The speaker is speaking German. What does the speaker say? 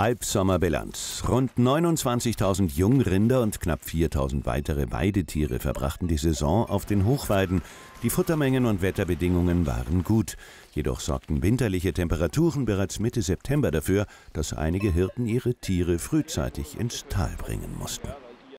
Alpsommerbilanz. Rund 29.000 Jungrinder und knapp 4.000 weitere Weidetiere verbrachten die Saison auf den Hochweiden. Die Futtermengen und Wetterbedingungen waren gut. Jedoch sorgten winterliche Temperaturen bereits Mitte September dafür, dass einige Hirten ihre Tiere frühzeitig ins Tal bringen mussten.